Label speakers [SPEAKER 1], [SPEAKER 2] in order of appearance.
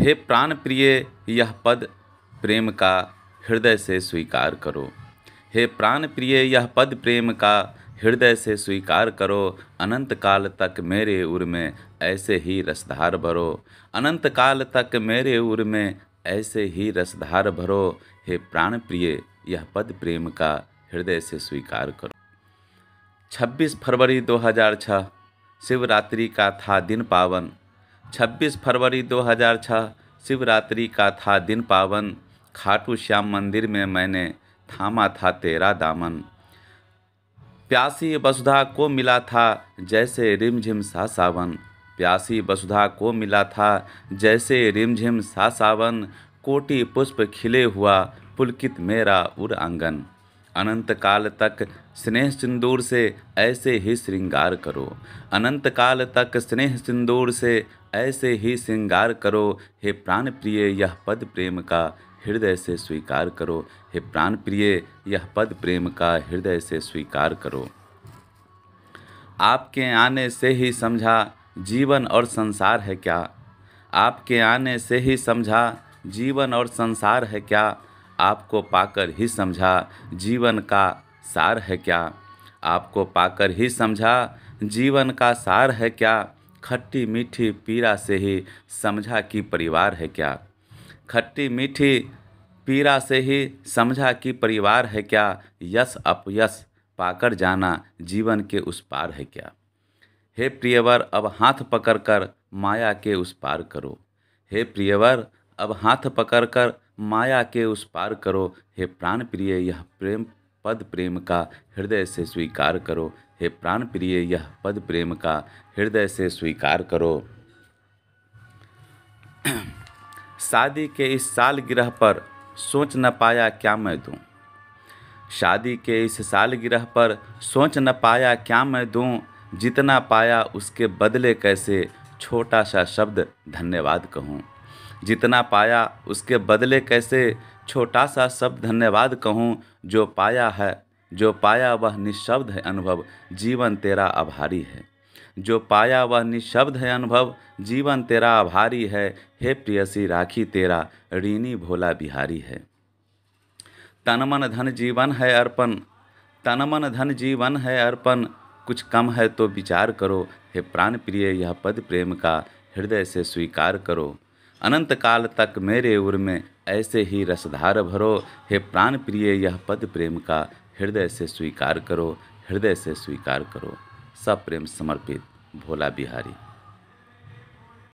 [SPEAKER 1] हे प्राण प्रिय यह पद प्रेम का हृदय से स्वीकार करो हे प्राण प्रिय यह पद प्रेम का हृदय से स्वीकार करो अनंत काल तक मेरे उर में ऐसे ही रसधार भरो अनंत काल तक मेरे उर में ऐसे ही रसधार भरो हे प्राण प्रिय यह पद प्रेम का हृदय से स्वीकार करो 26 फरवरी 2006 शिवरात्रि का था दिन पावन 26 फरवरी 2006 शिवरात्रि का था दिन पावन खाटू श्याम मंदिर में मैंने थामा था तेरा दामन प्यासी वसुधा को मिला था जैसे रिमझिम सा सावन प्यासी वसुधा को मिला था जैसे रिमझिम सा सावन कोटि पुष्प खिले हुआ पुलकित मेरा उर आंगन अनंत काल तक स्नेह सिंदूर से ऐसे ही श्रृंगार करो अनंत काल तक स्नेह सिंदूर से ऐसे ही श्रृंगार करो हे प्राण प्रिय यह पद प्रेम का हृदय से स्वीकार करो हे प्राण प्रिय यह पद प्रेम का हृदय से स्वीकार करो आपके आने से ही समझा जीवन और संसार है क्या आपके आने से ही समझा जीवन और संसार है क्या आपको पाकर ही समझा जीवन का सार है क्या आपको पाकर ही समझा जीवन का सार है क्या खट्टी मीठी पीरा से ही समझा कि परिवार है क्या खट्टी मीठी पीरा से ही समझा कि परिवार है क्या यश अपयस पाकर जाना जीवन के उस पार है क्या हे प्रियवर अब हाथ पकड़कर माया के उस पार करो हे प्रियवर अब हाथ पकड़कर माया के उस पार करो हे प्राण प्रिय यह प्रेम पद प्रेम का हृदय से स्वीकार करो हे प्राण प्रिय यह पद प्रेम का हृदय से स्वीकार करो शादी के इस साल गिरह पर सोच न पाया क्या मैं दूँ शादी के इस साल गिरह पर सोच न पाया क्या मैं दूँ जितना पाया उसके बदले कैसे छोटा सा शब्द धन्यवाद कहूँ जितना पाया उसके बदले कैसे छोटा सा शब्द धन्यवाद कहूँ जो पाया है जो पाया वह निःशब्द है अनुभव जीवन तेरा आभारी है जो पाया वह निःशब्द है अनुभव जीवन तेरा आभारी है हे प्रियसी राखी तेरा ऋणी भोला बिहारी है तन मन धन जीवन है अर्पण तन मन धन जीवन है अर्पण कुछ कम है तो विचार करो हे प्राण प्रिय यह पद प्रेम का हृदय से स्वीकार करो अनंत काल तक मेरे उर में ऐसे ही रसधार भरो हे प्राण प्रिय यह पद प्रेम का हृदय से स्वीकार करो हृदय से स्वीकार करो सब प्रेम समर्पित भोला बिहारी